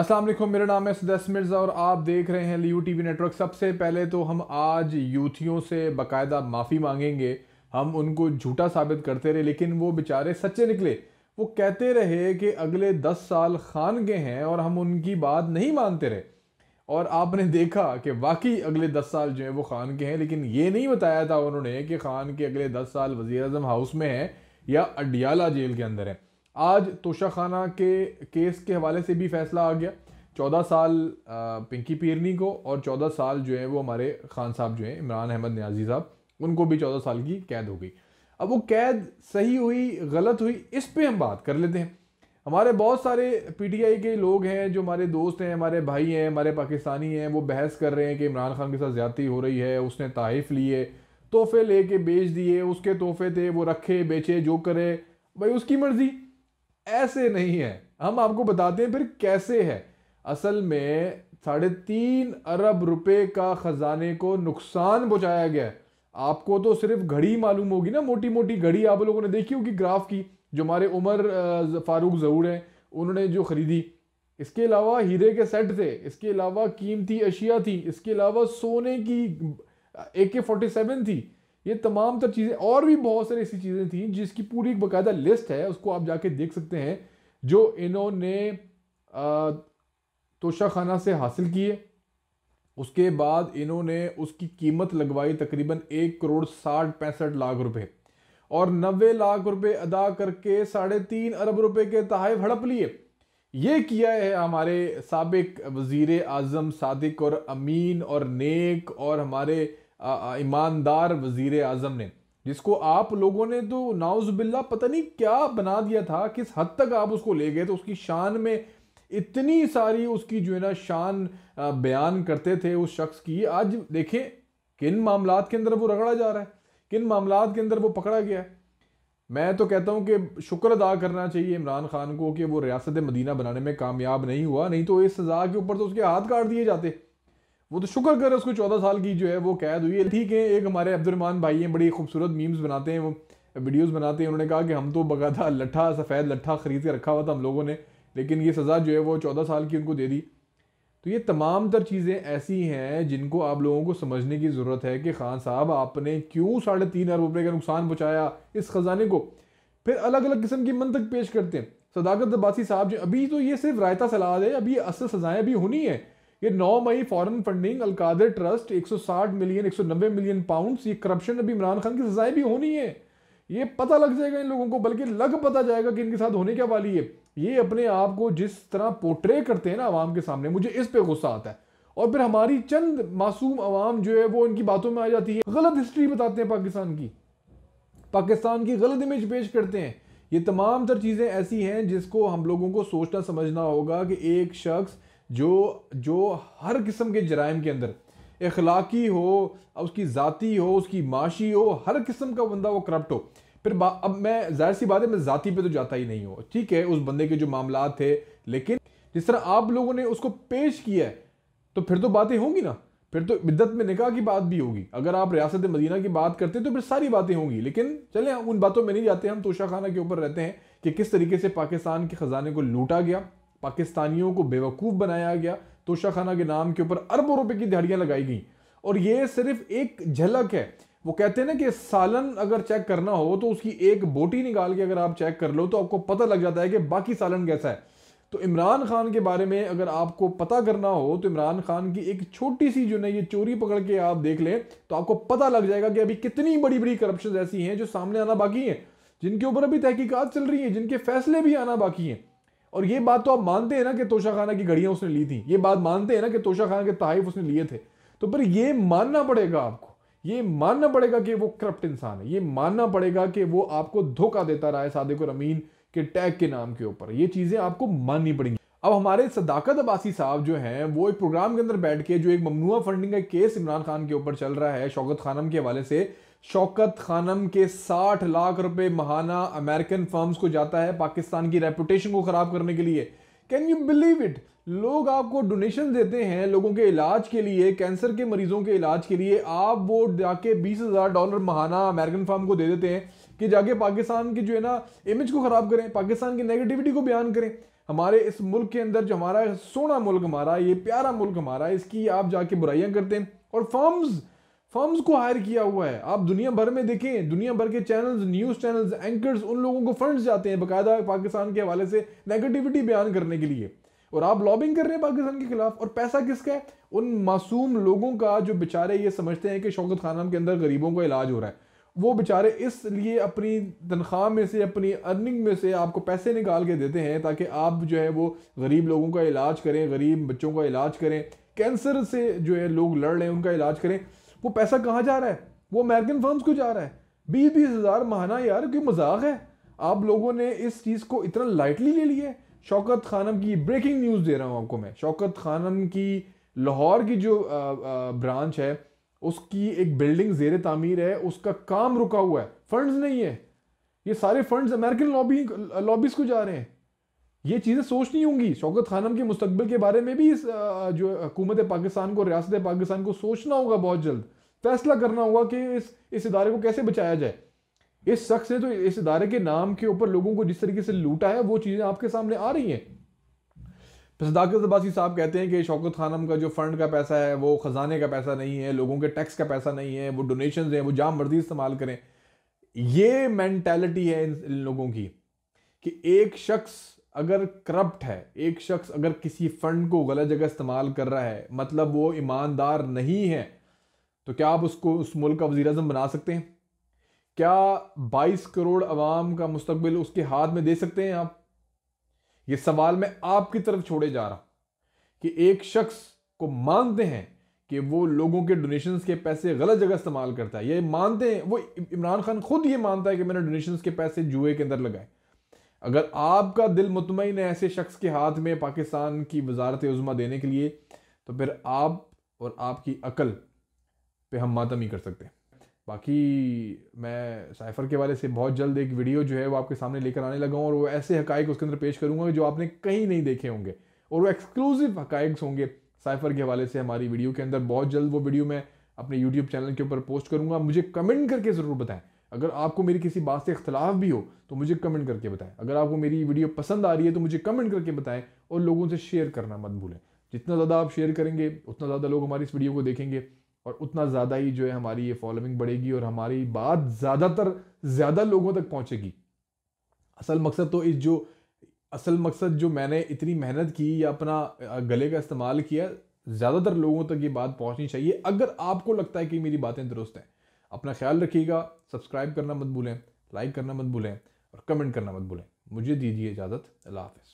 असलम मेरा नाम है सदस मिर्ज़ा और आप देख रहे हैं लियो वी नेटवर्क सबसे पहले तो हम आज यूथियों से बाकायदा माफ़ी मांगेंगे हम उनको झूठा साबित करते रहे लेकिन वो बेचारे सच्चे निकले वो कहते रहे कि अगले दस साल खान के हैं और हम उनकी बात नहीं मानते रहे और आपने देखा कि वाकई अगले दस साल जो है वो खान के हैं लेकिन ये नहीं बताया था उन्होंने कि खान के अगले दस साल वज़ी अजम हाउस में हैं या अडियाला जेल के अंदर हैं आज तोशा खाना के केस के हवाले से भी फैसला आ गया चौदह साल पिंकी पीरनी को और चौदह साल जो है वो हमारे खान साहब जो हैं इमरान अहमद न्याजी साहब उनको भी चौदह साल की कैद हो गई अब वो कैद सही हुई गलत हुई इस पर हम बात कर लेते हैं हमारे बहुत सारे पीटीआई के लोग हैं जो हमारे दोस्त हैं हमारे भाई हैं हमारे पाकिस्तानी हैं वो बहस कर रहे हैं कि इमरान खान के साथ ज़्यादती हो रही है उसने तहफ़ लिए तोहफे ले के बेच दिए उसके तोहफे थे वो रखे बेचे जो करे भाई उसकी मर्ज़ी ऐसे नहीं है हम आपको बताते हैं फिर कैसे है असल में साढ़े तीन अरब रुपए का ख़जाने को नुकसान पहुंचाया गया है आपको तो सिर्फ घड़ी मालूम होगी ना मोटी मोटी घड़ी आप लोगों ने देखी होगी ग्राफ की जो हमारे उमर फारूक ज़हूर हैं उन्होंने जो ख़रीदी इसके अलावा हीरे के सेट थे इसके अलावा कीमती अशिया थी इसके अलावा सोने की ए के फोर्टी सेवन थी ये तमाम तर चीज़ें और भी बहुत सारी ऐसी चीज़ें थी जिसकी पूरी एक बाकायदा लिस्ट है उसको आप जाके देख सकते हैं जो इन्होंने तोशा खाना से हासिल किए उसके बाद इन्होंने उसकी कीमत लगवाई तकरीबन एक करोड़ साठ पैंसठ लाख रुपए और नबे लाख रुपए अदा करके साढ़े तीन अरब रुपए के तहफ हड़प लिए ये किया है हमारे सबक वज़ी अजम सदक और अमीन और नेक और हमारे ईमानदार वजीर आजम ने जिसको आप लोगों ने तो बिल्ला पता नहीं क्या बना दिया था किस हद तक आप उसको ले गए तो उसकी शान में इतनी सारी उसकी जो है ना शान बयान करते थे उस शख्स की आज देखें किन मामला के अंदर वो रगड़ा जा रहा है किन मामला के अंदर वो पकड़ा गया है मैं तो कहता हूँ कि शुक्र अदा करना चाहिए इमरान खान को कि वो रियासत मदीना बनाने में कामयाब नहीं हुआ नहीं तो इस सज़ा के ऊपर तो उसके हाथ काट दिए जाते वो तो शुक्र कर उसको चौदह साल की जो है वो कैद हुई है ठीक है एक हमारे अब्दुलरमान भाई हैं बड़ी खूबसूरत मीम्स बनाते हैं वो वीडियोस बनाते हैं उन्होंने कहा कि हम तो बकायदा लट्ठा सफ़ेद लट्ठा ख़रीद के रखा हुआ था हम लोगों ने लेकिन ये सज़ा जो है वो चौदह साल की उनको दे दी तो ये तमाम तर चीज़ें ऐसी हैं जिनको आप लोगों को समझने की ज़रूरत है कि खान साहब आपने क्यों साढ़े तीन अरब रुपये का नुकसान पहुँचाया इस ख़जाने को फिर अलग अलग किस्म की मंतक पेश करते हैं सदाकत अब्बासी साहब जो अभी तो ये सिर्फ रायता सलाद है अभी असल सज़ाएँ अभी होनी है ये 9 मई foreign funding Al-Qadir trust 160 million 190 million pounds ये करप्शन अभी इमरान खान की सजाएं भी होनी है ये पता लग जाएगा इन लोगों को बल्कि लग पता जाएगा कि इनके साथ होने क्या वाली है ये अपने आप को जिस तरह पोर्ट्रे करते हैं ना आवाम के सामने मुझे इस पे गुस्सा आता है और फिर हमारी चंद मासूम आवाम जो है वो इनकी बातों में आ जाती है गलत हिस्ट्री बताते हैं पाकिस्तान की पाकिस्तान की गलत इमेज पेश करते हैं ये तमाम तर चीज़ें ऐसी हैं जिसको हम लोगों को सोचना समझना होगा कि एक शख्स जो जो हर किस्म के जराइम के अंदर अखलाकी हो उसकी ज़ाती हो उसकी माशी हो हर किस्म का बंदा वो करप्ट हो फिर अब मैं जाहिर सी बात है मैं ज़ाती पे तो जाता ही नहीं हूँ ठीक है उस बंदे के जो मामला थे लेकिन जिस तरह आप लोगों ने उसको पेश किया है तो फिर तो बातें होंगी ना फिर तो बिद्दत में निकाह की बात भी होगी अगर आप रियासत मदीना की बात करते तो फिर सारी बातें होंगी लेकिन चले उन बातों में नहीं जाते हम तोशा खाना के ऊपर रहते हैं कि किस तरीके से पाकिस्तान के ख़जाने को लूटा गया पाकिस्तानियों को बेवकूफ़ बनाया गया तोशाखाना के नाम के ऊपर अरबों रुपए की दिहाड़ियाँ लगाई गई और ये सिर्फ एक झलक है वो कहते हैं ना कि सालन अगर चेक करना हो तो उसकी एक बोटी निकाल के अगर आप चेक कर लो तो आपको पता लग जाता है कि बाकी सालन कैसा है तो इमरान खान के बारे में अगर आपको पता करना हो तो इमरान खान की एक छोटी सी जो ना ये चोरी पकड़ के आप देख लें तो आपको पता लग जाएगा कि अभी कितनी बड़ी बड़ी करप्शन ऐसी हैं जो सामने आना बाकी हैं जिनके ऊपर अभी तहकीकत चल रही है जिनके फैसले भी आना बाकी हैं और ये बात तो आप मानते हैं ना कि तोशा खाना की घड़ियां उसने ली थी ये बात मानते हैं ना कि तोशा खाना के तहफ उसने लिए थे तो फिर ये मानना पड़ेगा आपको ये मानना पड़ेगा कि वो करप्ट इंसान है ये मानना पड़ेगा कि वो आपको धोखा देता रहा है सादिक और अमीन के टैग के नाम के ऊपर ये चीज़ें आपको माननी पड़ेंगी अब हमारे सदाकत अबासी साहब जो हैं वो एक प्रोग्राम के अंदर बैठ के जो एक ममनुआ फंडिंग का केस इमरान खान के ऊपर चल रहा है शौकत खानम के हवाले से शौकत खानम के 60 लाख रुपए महाना अमेरिकन फर्म्स को जाता है पाकिस्तान की रेपुटेशन को ख़राब करने के लिए कैन यू बिलीव इट लोग आपको डोनेशन देते हैं लोगों के इलाज के लिए कैंसर के मरीजों के इलाज के लिए आप वो जाके बीस हज़ार डॉलर महाना अमेरिकन फार्म को दे देते हैं कि जाके पाकिस्तान की जो है ना इमेज को ख़राब करें पाकिस्तान की नेगेटिविटी को बयान करें हमारे इस मुल्क के अंदर जो हमारा सोना मुल्क हमारा ये प्यारा मुल्क हमारा इसकी आप जाके बुराइयाँ करते हैं और फर्म्स फर्म्स को हायर किया हुआ है आप दुनिया भर में देखें दुनिया भर के चैनल्स न्यूज़ चैनल्स एंकर्स उन लोगों को फंड्स जाते हैं बाकायदा पाकिस्तान के हवाले से नेगेटिविटी बयान करने के लिए और आप लॉबिंग कर रहे हैं पाकिस्तान के खिलाफ और पैसा किसका है उन मासूम लोगों का जो बेचारे ये समझते हैं कि शौकत खाना के अंदर गरीबों का इलाज हो रहा है वो बेचारे इसलिए अपनी तनख्वाह में से अपनी अर्निंग में से आपको पैसे निकाल के देते हैं ताकि आप जो है वो गरीब लोगों का इलाज करें गरीब बच्चों का इलाज करें कैंसर से जो है लोग लड़ रहे हैं उनका इलाज करें वो पैसा कहाँ जा रहा है वो अमेरिकन फर्म्स को जा रहा है बीस बीस हज़ार महाना यार क्यों मजाक है आप लोगों ने इस चीज़ को इतना लाइटली ले लिया है शौकत खानम की ब्रेकिंग न्यूज़ दे रहा हूँ आपको मैं शौकत खानम की लाहौर की जो आ, आ, ब्रांच है उसकी एक बिल्डिंग जेर तामीर है उसका काम रुका हुआ है फंड्स नहीं है ये सारे फंड्स अमेरिकन लॉबी लॉबीज़ को जा रहे हैं ये चीज़ें सोचनी होंगी शौकत खानम के मुस्तबिल के बारे में भी इस जो हुकूमत पाकिस्तान को रियासत पाकिस्तान को सोचना होगा बहुत जल्द फैसला करना होगा कि इस इस इदारे को कैसे बचाया जाए इस शख्स ने तो इस इदारे के नाम के ऊपर लोगों को जिस तरीके से लूटा है वो चीज़ें आपके सामने आ रही हैं सदाकत साहब कहते हैं कि शौकत खानम का जो फ़ंड का पैसा है वो ख़जाने का पैसा नहीं है लोगों के टैक्स का पैसा नहीं है वो डोनेशन हैं वो जहाँ मर्जी इस्तेमाल करें ये मैंटेलिटी है इन लोगों की कि एक शख्स अगर करप्ट है एक शख्स अगर किसी फंड को गलत जगह इस्तेमाल कर रहा है मतलब वो ईमानदार नहीं है तो क्या आप उसको उस मुल्क का वजी अजम बना सकते हैं क्या बाईस करोड़ अवाम का मुस्तबिल उसके हाथ में दे सकते हैं आप ये सवाल मैं आपकी तरफ छोड़े जा रहा हूं कि एक शख्स को मानते हैं कि वो लोगों के डोनेशंस के पैसे गलत जगह इस्तेमाल करता है ये मानते हैं वो इमरान खान खुद ये मानता है कि मैंने डोनेशंस के पैसे जुए के अंदर लगाए अगर आपका दिल मुतमिन है ऐसे शख्स के हाथ में पाकिस्तान की वजारत उज़मा देने के लिए तो फिर आप और आपकी अकल पे हम मातम ही कर सकते हैं बाकी मैं साइफ़र के वाले से बहुत जल्द एक वीडियो जो है वो आपके सामने लेकर आने लगा हूँ और वो ऐसे हकाइक उसके अंदर पेश करूँगा जो आपने कहीं नहीं देखे होंगे और वो एक्सक्लूसिव हकाइक्स होंगे साइफ़र के हवाले से हमारी वीडियो के अंदर बहुत जल्द वो वीडियो मैं अपने यूट्यूब चैनल के ऊपर पोस्ट करूँगा मुझे कमेंट करके ज़रूर बताएं अगर आपको मेरी किसी बात से इख्तलाफ भी हो तो मुझे कमेंट करके बताएं अगर आपको मेरी वीडियो पसंद आ रही है तो मुझे कमेंट करके बताएं और लोगों से शेयर करना मत भूलें जितना ज़्यादा आप शेयर करेंगे उतना ज़्यादा लोग हमारी इस वीडियो को देखेंगे और उतना ज़्यादा ही जो है हमारी ये फॉलोइंग बढ़ेगी और हमारी बात ज़्यादातर ज़्यादा लोगों तक पहुँचेगी असल मकसद तो इस जो असल मकसद जो मैंने इतनी मेहनत की या अपना गले का इस्तेमाल किया ज़्यादातर लोगों तक ये बात पहुँचनी चाहिए अगर आपको लगता है कि मेरी बातें दुरुस्त हैं अपना ख्याल रखिएगा सब्सक्राइब करना मत भूलें लाइक करना मत भूलें और कमेंट करना मत भूलें मुझे दीजिए इजाज़त अल्लाह हाफ़